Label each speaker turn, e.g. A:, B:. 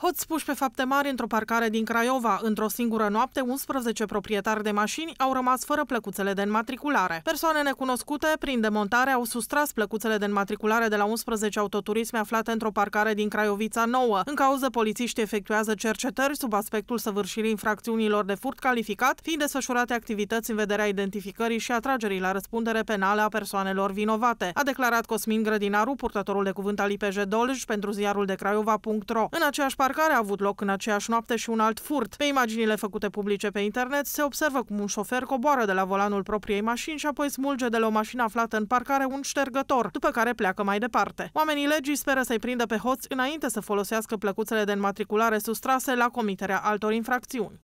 A: Hoți puși pe fapte mari într-o parcare din Craiova. Într-o singură noapte, 11 proprietari de mașini au rămas fără plăcuțele de înmatriculare. Persoane necunoscute, prin demontare, au sustras plăcuțele de înmatriculare de la 11 autoturisme aflate într-o parcare din Craiovița Nouă. În cauză, polițiștii efectuează cercetări sub aspectul săvârșirii infracțiunilor de furt calificat, fiind desfășurate activități în vederea identificării și atragerii la răspundere penală a persoanelor vinovate, a declarat Cosmin Grădinaru, purtătorul de cuvânt al IPJ Dolj, pentru ziarul de Craiova.ro. În aceeași parcare a avut loc în aceeași noapte și un alt furt. Pe imaginile făcute publice pe internet se observă cum un șofer coboară de la volanul propriei mașini și apoi smulge de la o mașină aflată în parcare un ștergător, după care pleacă mai departe. Oamenii legii speră să-i prindă pe hoți înainte să folosească plăcuțele de înmatriculare sustrase la comiterea altor infracțiuni.